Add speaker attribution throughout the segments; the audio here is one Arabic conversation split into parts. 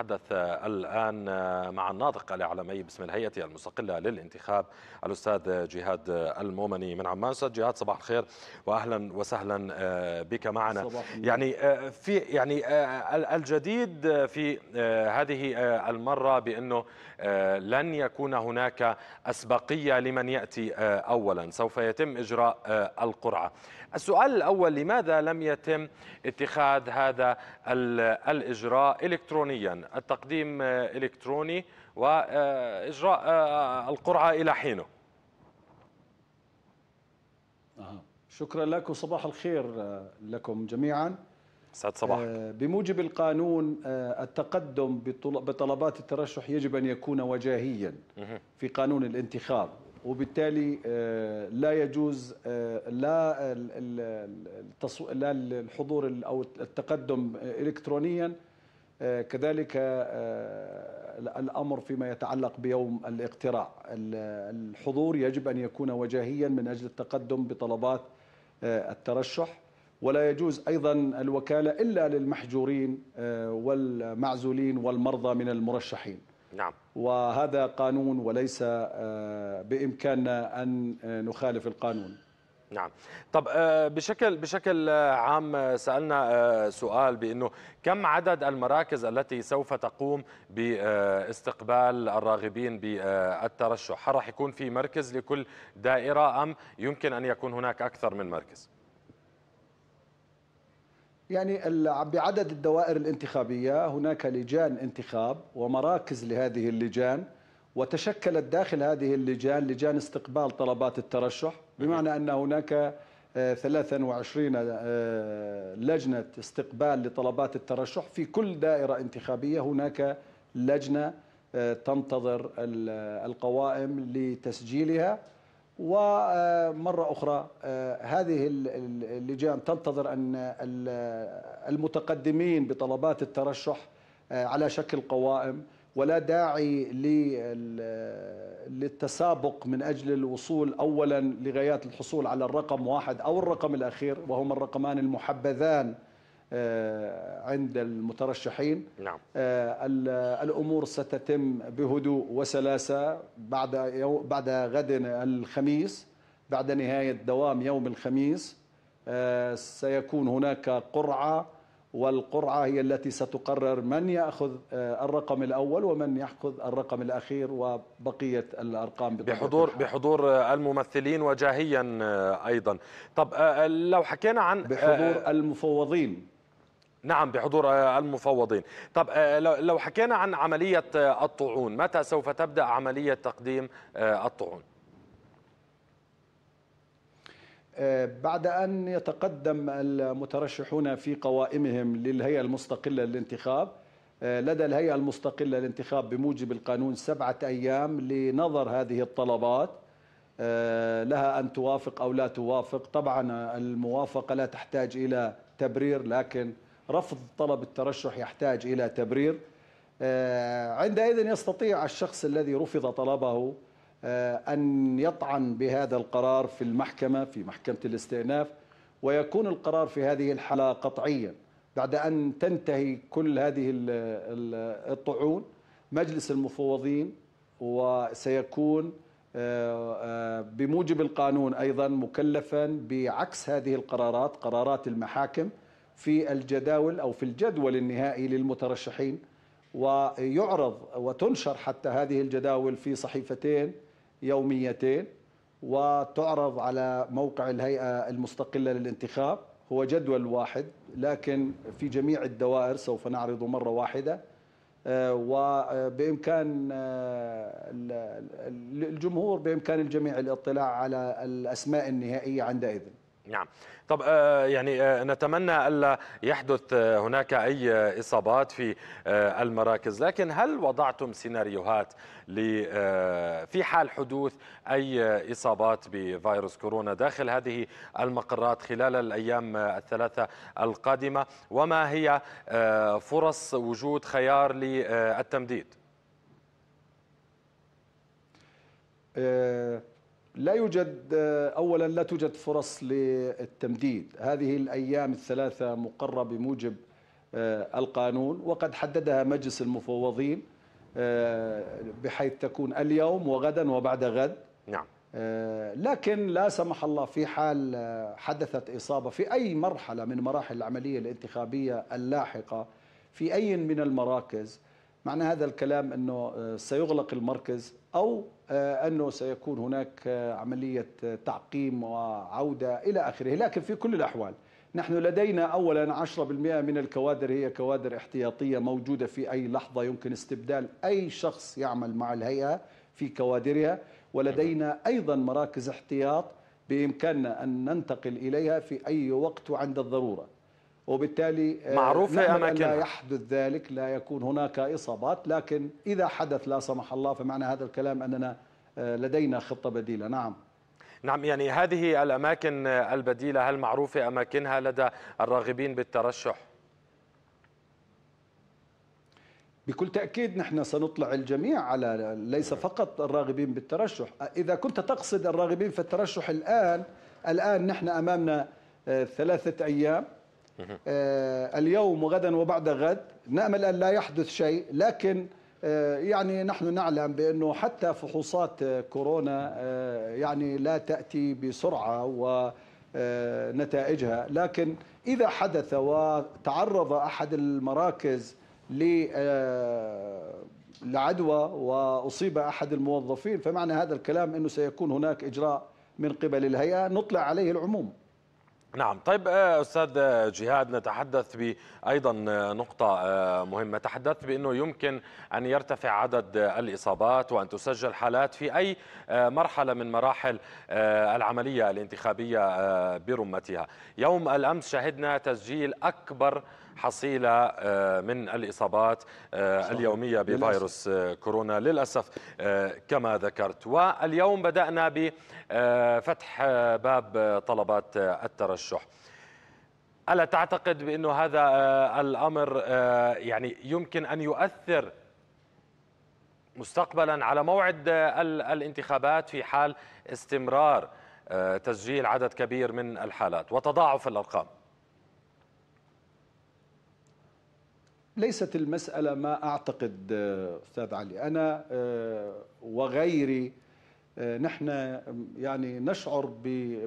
Speaker 1: نتحدث الآن مع الناطق الإعلامي باسم الهيئة المستقلة للانتخاب الأستاذ جهاد المومني من عمان أستاذ جهاد صباح الخير وأهلا وسهلا آه، بك معنا يعني آه، في يعني آه، الجديد في هذه المرة بأنه لن يكون هناك أسبقية لمن يأتي أولا سوف يتم إجراء القرعة السؤال الأول لماذا لم يتم اتخاذ هذا الإجراء إلكترونيا التقديم إلكتروني وإجراء آه، القرعة إلى حينه
Speaker 2: شكرا لك وصباح الخير آه، لكم جميعا سعد صباح آه، بموجب القانون التقدم بطلبات الترشح يجب أن يكون وجاهيا في قانون الانتخاب وبالتالي آه، لا يجوز آه، لا لا الحضور او التقدم الكترونيا آه، كذلك الامر فيما يتعلق بيوم الاقتراع الحضور يجب ان يكون وجاهيا من اجل التقدم بطلبات الترشح ولا يجوز ايضا الوكاله الا للمحجورين والمعزولين والمرضى من المرشحين نعم وهذا قانون وليس آه، بإمكاننا أن آه، نخالف القانون نعم طب آه، بشكل بشكل
Speaker 1: عام سالنا سؤال بانه كم عدد المراكز التي سوف تقوم باستقبال الراغبين بالترشح هل راح يكون في مركز لكل دائره ام يمكن ان يكون هناك اكثر من مركز
Speaker 2: يعني بعدد الدوائر الانتخابية هناك لجان انتخاب ومراكز لهذه اللجان وتشكلت داخل هذه اللجان لجان استقبال طلبات الترشح بمعنى أن هناك 23 آه، آه، لجنة استقبال لطلبات الترشح في كل دائرة انتخابية هناك لجنة آه، تنتظر القوائم لتسجيلها ومرة أخرى آه، هذه اللجان تنتظر أن المتقدمين بطلبات الترشح آه، على شكل قوائم ولا داعي للتسابق من أجل الوصول أولا لغايات الحصول على الرقم واحد أو الرقم الأخير وهما الرقمان المحبذان آه، عند المترشحين نعم. آه، الأمور ستتم بهدوء وسلاسة بعد بعد غد الخميس بعد نهاية دوام يوم الخميس آه، سيكون هناك قرعة والقرعة هي التي ستقرر من يأخذ الرقم الأول ومن يأخذ الرقم الأخير وبقية الأرقام بحضور الحال.
Speaker 1: بحضور الممثلين وجاهيا أيضا طب لو حكينا عن بحضور المفوضين نعم بحضور آه، المفوضين طب آه، لو حكينا عن عملية آه، الطعون متى سوف تبدأ عملية تقديم الطعون
Speaker 2: بعد أن يتقدم المترشحون في قوائمهم للهيئة المستقلة للانتخاب لدى الهيئة المستقلة للانتخاب بموجب القانون سبعة أيام لنظر هذه الطلبات لها أن توافق أو لا توافق طبعا الموافقة لا تحتاج إلى تبرير لكن رفض طلب الترشح يحتاج إلى تبرير آه، عندئذ يستطيع الشخص الذي رفض طلبه آه، أن يطعن بهذا القرار في المحكمة في محكمة الاستئناف ويكون القرار في هذه الحالة قطعيا بعد أن تنتهي كل هذه الطعون مجلس المفوضين وسيكون آه، بموجب القانون أيضا مكلفا بعكس هذه القرارات قرارات المحاكم في الجداول أو في الجدول النهائي للمترشحين ويعرض وتنشر حتى هذه الجداول في صحيفتين يوميتين وتعرض على موقع الهيئة المستقلة للانتخاب هو جدول واحد لكن في جميع الدوائر سوف نعرض مرة واحدة آه، وبإمكان آه، الجمهور بإمكان الجميع الاطلاع على الأسماء النهائية عندئذ
Speaker 1: نعم طب آه، يعني آه، نتمنى ألا يحدث آه، هناك أي إصابات في المراكز لكن هل وضعتم سيناريوهات في حال حدوث أي إصابات بفيروس كورونا داخل هذه المقرات خلال الأيام الثلاثة القادمة وما هي فرص وجود خيار للتمديد؟
Speaker 2: لا يوجد اولا لا توجد فرص للتمديد هذه الايام الثلاثه مقره بموجب آه، القانون وقد حددها مجلس المفوضين آه، بحيث تكون اليوم وغدا وبعد غد نعم آه، لكن لا سمح الله في حال حدثت إصابة في أي مرحلة من مراحل العملية الانتخابية اللاحقة في أي من المراكز معنى هذا الكلام أنه سيغلق المركز أو آه، أنه سيكون هناك آه، عملية آه، تعقيم وعودة إلى آخره لكن في كل الأحوال نحن لدينا أولا 10% من الكوادر هي كوادر احتياطية موجودة في أي لحظة يمكن استبدال أي شخص يعمل مع الهيئة في كوادرها ولدينا أيضا مراكز احتياط بإمكاننا أن ننتقل إليها في أي وقت وعند الضرورة وبالتالي آه، معروفة أماكن نعم، لا يحدث ذلك لا يكون هناك إصابات لكن إذا حدث لا سمح الله فمعنى هذا الكلام أننا آه، لدينا خطة بديلة نعم
Speaker 1: نعم يعني هذه الأماكن آه، البديلة هل معروفة أماكنها لدى الراغبين بالترشح؟
Speaker 2: بكل تأكيد نحن سنطلع الجميع على ليس فقط الراغبين بالترشح إذا كنت تقصد الراغبين في الترشح الآن الآن نحن أمامنا ثلاثة أيام آه، اليوم وغدا وبعد غد نأمل أن لا يحدث شيء لكن آه، يعني نحن نعلم بأنه حتى فحوصات آه، كورونا يعني لا تأتي بسرعة و نتائجها لكن إذا حدث وتعرض أحد المراكز لعدوى وأصيب أحد الموظفين فمعنى هذا الكلام أنه سيكون هناك إجراء من قبل الهيئة نطلع عليه العموم
Speaker 1: نعم طيب آه، استاذ جهاد نتحدث بايضا آه، نقطه آه، مهمه تحدثت بانه يمكن ان يرتفع عدد الاصابات وان تسجل حالات في اي مرحله من مراحل العمليه الانتخابيه برمتها يوم الامس شهدنا تسجيل اكبر حصيلة آه، من الإصابات آه، اليومية بفيروس آه، كورونا للأسف كما ذكرت واليوم بدأنا بفتح باب طلبات الترشح ألا تعتقد بأنه هذا الأمر يعني يمكن أن يؤثر مستقبلا على موعد الانتخابات في حال استمرار تسجيل عدد كبير من الحالات وتضاعف الأرقام
Speaker 2: ليست المسألة ما أعتقد أستاذ علي أنا آه، وغيري آه، نحن يعني نشعر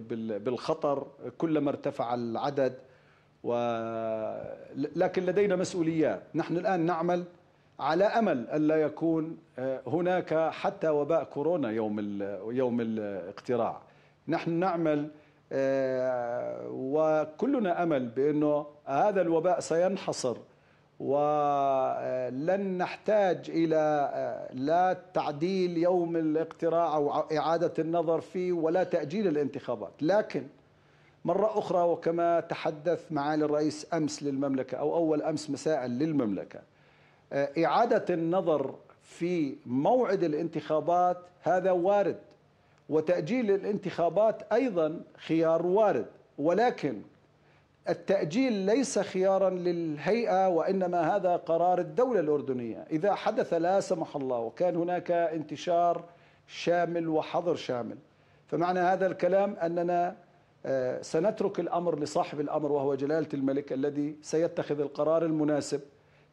Speaker 2: بالخطر كلما ارتفع العدد و... لكن لدينا مسؤوليات نحن الآن نعمل على أمل ألا يكون آه، هناك حتى وباء كورونا يوم, ال... يوم الاقتراع نحن نعمل وكلنا أمل بأنه هذا الوباء سينحصر ولن نحتاج إلى آه، لا تعديل يوم الاقتراع أو إعادة النظر فيه ولا تأجيل الانتخابات لكن مرة أخرى وكما تحدث معالي الرئيس أمس للمملكة أو أول أمس مساء للمملكة آه، إعادة النظر في موعد الانتخابات هذا وارد وتأجيل الانتخابات أيضا خيار وارد ولكن التأجيل ليس خيارا للهيئة وإنما هذا قرار الدولة الأردنية إذا حدث لا سمح الله وكان هناك انتشار شامل وحظر شامل فمعنى هذا الكلام أننا آه، سنترك الأمر لصاحب الأمر وهو جلالة الملك الذي سيتخذ القرار المناسب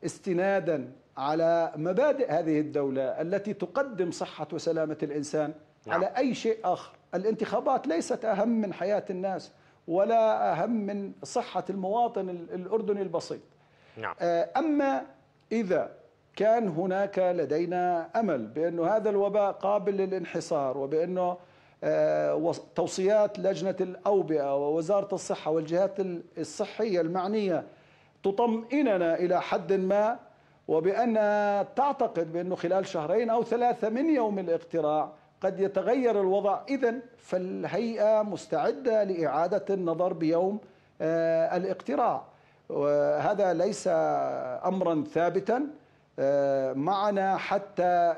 Speaker 2: استنادا على مبادئ هذه الدولة التي تقدم صحة وسلامة الإنسان نعم. على أي شيء آخر الانتخابات ليست أهم من حياة الناس ولا أهم من صحة المواطن الأردني البسيط نعم. آه، أما إذا كان هناك لدينا أمل بأن هذا الوباء قابل للانحصار وبأنه آه، توصيات لجنة الأوبئة ووزارة الصحة والجهات الصحية المعنية تطمئننا إلى حد ما وبأنها تعتقد بأنه خلال شهرين أو ثلاثة من يوم الاقتراع قد يتغير الوضع إذا فالهيئة مستعدة لإعادة النظر بيوم آه، الاقتراع آه، هذا ليس أمرا ثابتا آه، معنا حتى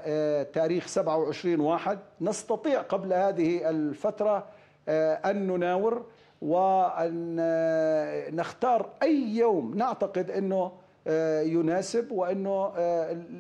Speaker 2: تاريخ 27 واحد نستطيع قبل هذه الفترة أن نناور وأن نختار أي يوم نعتقد أنه يناسب وأنه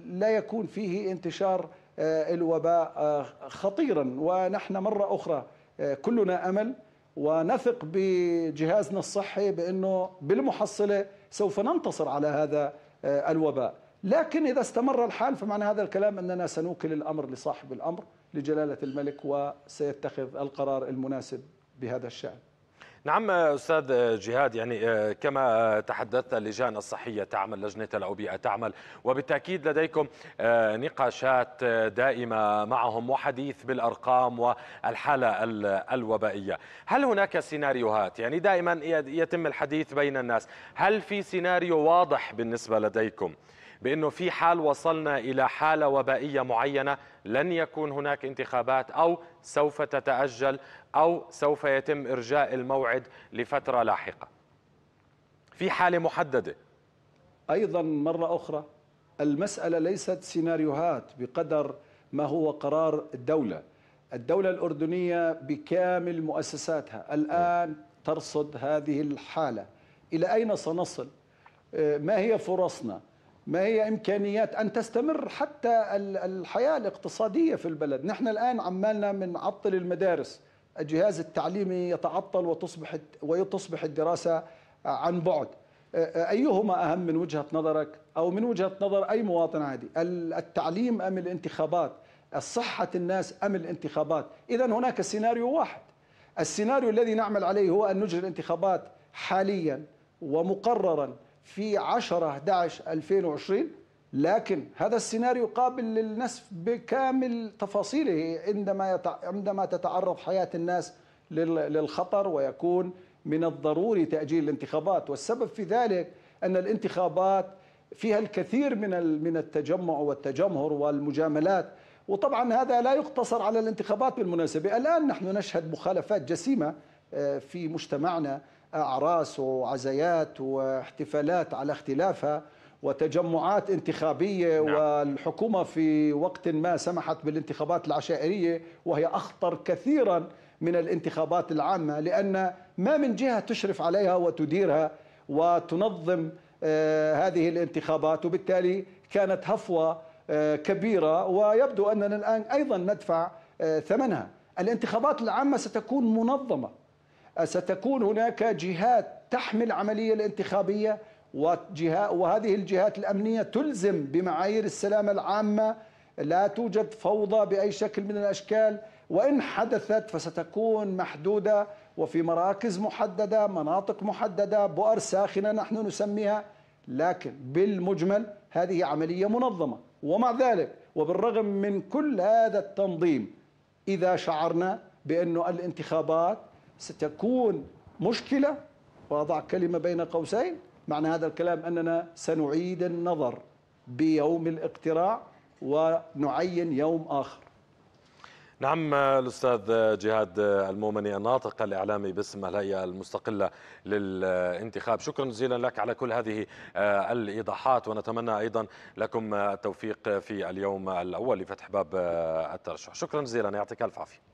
Speaker 2: لا يكون فيه انتشار آه، الوباء آه، خطيرا ونحن مرة أخرى آه، كلنا أمل ونثق بجهازنا الصحي بأنه بالمحصلة سوف ننتصر على هذا الوباء لكن إذا استمر الحال فمعنى هذا الكلام أننا سنوكل الأمر لصاحب الأمر لجلالة الملك وسيتخذ القرار المناسب بهذا الشأن
Speaker 1: نعم أستاذ جهاد يعني آه، كما تحدثت اللجان الصحية تعمل لجنة الأوبئة تعمل وبالتأكيد لديكم آه، نقاشات آه، دائمة معهم وحديث بالأرقام والحالة الوبائية هل هناك سيناريوهات يعني دائما يتم الحديث بين الناس هل في سيناريو واضح بالنسبة لديكم بأنه في حال وصلنا إلى حالة وبائية معينة لن يكون هناك انتخابات أو سوف تتأجل أو سوف يتم إرجاء الموعد لفترة لاحقة
Speaker 2: في حالة محددة أيضا مرة أخرى المسألة ليست سيناريوهات بقدر ما هو قرار الدولة الدولة الأردنية بكامل مؤسساتها الآن ترصد هذه الحالة إلى أين سنصل آه، ما هي فرصنا ما هي إمكانيات أن تستمر حتى الحياة الاقتصادية في البلد نحن الآن عمالنا من عطل المدارس الجهاز التعليمي يتعطل وتصبح وتصبح الدراسة آه، عن بعد آه، آه، أيهما أهم من وجهة نظرك أو من وجهة نظر أي مواطن عادي التعليم أم الانتخابات صحة الناس أم الانتخابات إذا هناك سيناريو واحد السيناريو الذي نعمل عليه هو أن نجري الانتخابات حاليا ومقررا في 10 11 2020 لكن هذا السيناريو قابل للنسف بكامل تفاصيله عندما يتع... عندما تتعرض حياه الناس لل... للخطر ويكون من الضروري تاجيل الانتخابات والسبب في ذلك ان الانتخابات فيها الكثير من من التجمع والتجمهر والمجاملات وطبعا هذا لا يقتصر على الانتخابات بالمناسبه الان نحن نشهد مخالفات جسيمه آه، في مجتمعنا أعراس وعزيات واحتفالات على اختلافها وتجمعات انتخابية نعم. والحكومة في وقت ما سمحت بالانتخابات العشائرية وهي أخطر كثيرا من الانتخابات العامة لأن ما من جهة تشرف عليها وتديرها وتنظم آه، هذه الانتخابات وبالتالي كانت هفوة آه، كبيرة ويبدو أننا الآن أيضا ندفع آه، ثمنها الانتخابات العامة ستكون منظمة ستكون هناك جهات تحمي العملية الانتخابية وهذه الجهات الأمنية تلزم بمعايير السلامة العامة لا توجد فوضى بأي شكل من الأشكال وإن حدثت فستكون محدودة وفي مراكز محددة مناطق محددة بؤر ساخنة نحن نسميها لكن بالمجمل هذه عملية منظمة ومع ذلك وبالرغم من كل هذا التنظيم إذا شعرنا بأن الانتخابات ستكون مشكلة وأضع كلمة بين قوسين معنى هذا الكلام أننا سنعيد النظر بيوم الاقتراع ونعين يوم آخر
Speaker 1: نعم الأستاذ جهاد المومني الناطق الإعلامي باسم الهيئة المستقلة للانتخاب شكرا جزيلا لك على كل هذه آه، الإيضاحات ونتمنى أيضا لكم آه، التوفيق في اليوم الأول لفتح باب آه، الترشح شكرا جزيلا يعطيك ألف عافية